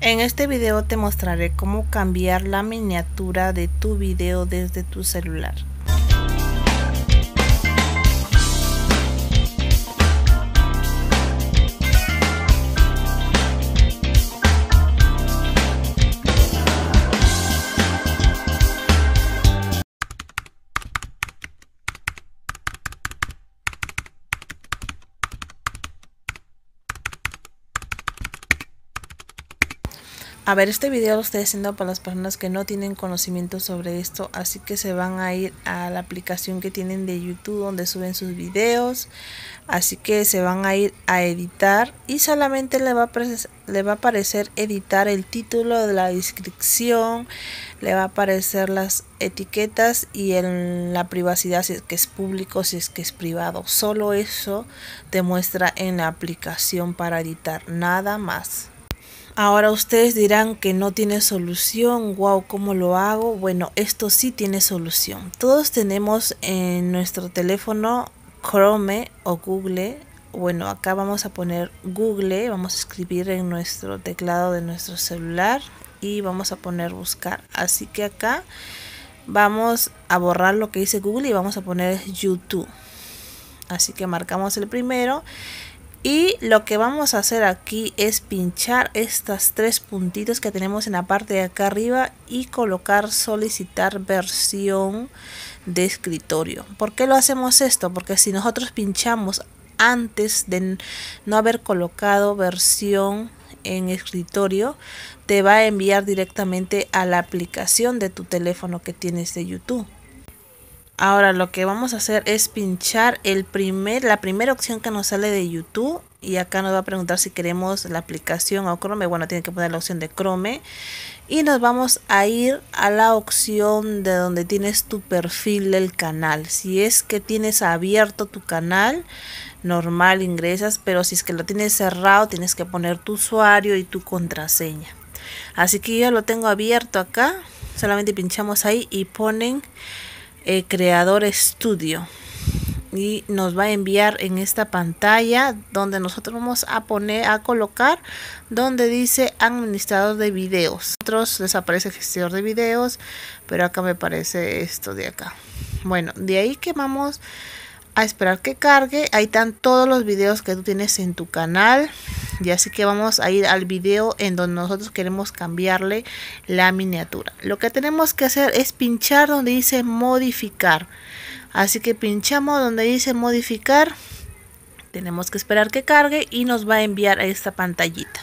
En este video te mostraré cómo cambiar la miniatura de tu video desde tu celular. A ver, este video lo estoy haciendo para las personas que no tienen conocimiento sobre esto, así que se van a ir a la aplicación que tienen de YouTube donde suben sus videos, así que se van a ir a editar y solamente le va a, le va a aparecer editar el título de la descripción, le va a aparecer las etiquetas y en la privacidad si es que es público, si es que es privado. Solo eso te muestra en la aplicación para editar, nada más. Ahora ustedes dirán que no tiene solución, wow, ¿cómo lo hago? Bueno, esto sí tiene solución. Todos tenemos en nuestro teléfono Chrome o Google. Bueno, acá vamos a poner Google, vamos a escribir en nuestro teclado de nuestro celular y vamos a poner buscar. Así que acá vamos a borrar lo que dice Google y vamos a poner YouTube. Así que marcamos el primero y lo que vamos a hacer aquí es pinchar estas tres puntitos que tenemos en la parte de acá arriba y colocar solicitar versión de escritorio. ¿Por qué lo hacemos esto? Porque si nosotros pinchamos antes de no haber colocado versión en escritorio, te va a enviar directamente a la aplicación de tu teléfono que tienes de YouTube. Ahora lo que vamos a hacer es pinchar el primer, la primera opción que nos sale de YouTube y acá nos va a preguntar si queremos la aplicación o Chrome. Bueno, tiene que poner la opción de Chrome y nos vamos a ir a la opción de donde tienes tu perfil del canal. Si es que tienes abierto tu canal, normal ingresas, pero si es que lo tienes cerrado, tienes que poner tu usuario y tu contraseña. Así que yo lo tengo abierto acá, solamente pinchamos ahí y ponen eh, Creador estudio y nos va a enviar en esta pantalla donde nosotros vamos a poner a colocar donde dice administrador de videos otros desaparece aparece gestor de videos pero acá me parece esto de acá bueno de ahí que vamos a esperar que cargue ahí están todos los videos que tú tienes en tu canal y así que vamos a ir al video en donde nosotros queremos cambiarle la miniatura lo que tenemos que hacer es pinchar donde dice modificar así que pinchamos donde dice modificar tenemos que esperar que cargue y nos va a enviar a esta pantallita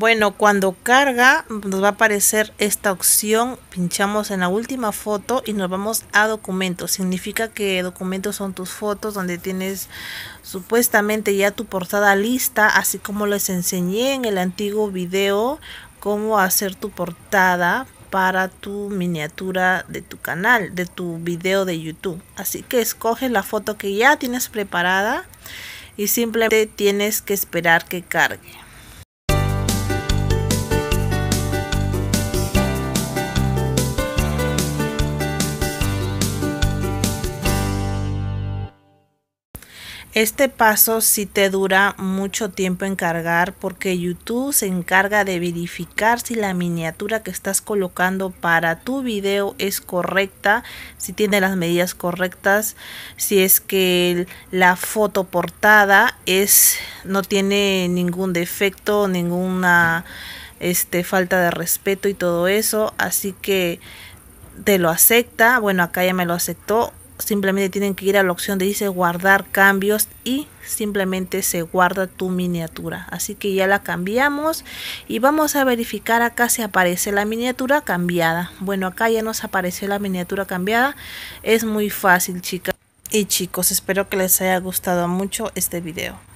bueno, cuando carga nos va a aparecer esta opción, pinchamos en la última foto y nos vamos a documentos. Significa que documentos son tus fotos donde tienes supuestamente ya tu portada lista, así como les enseñé en el antiguo video cómo hacer tu portada para tu miniatura de tu canal, de tu video de YouTube. Así que escoge la foto que ya tienes preparada y simplemente tienes que esperar que cargue. Este paso sí te dura mucho tiempo en cargar porque YouTube se encarga de verificar si la miniatura que estás colocando para tu video es correcta, si tiene las medidas correctas, si es que la foto portada es no tiene ningún defecto, ninguna este, falta de respeto y todo eso, así que te lo acepta, bueno acá ya me lo aceptó simplemente tienen que ir a la opción de dice guardar cambios y simplemente se guarda tu miniatura así que ya la cambiamos y vamos a verificar acá si aparece la miniatura cambiada bueno acá ya nos apareció la miniatura cambiada es muy fácil chicas y chicos espero que les haya gustado mucho este video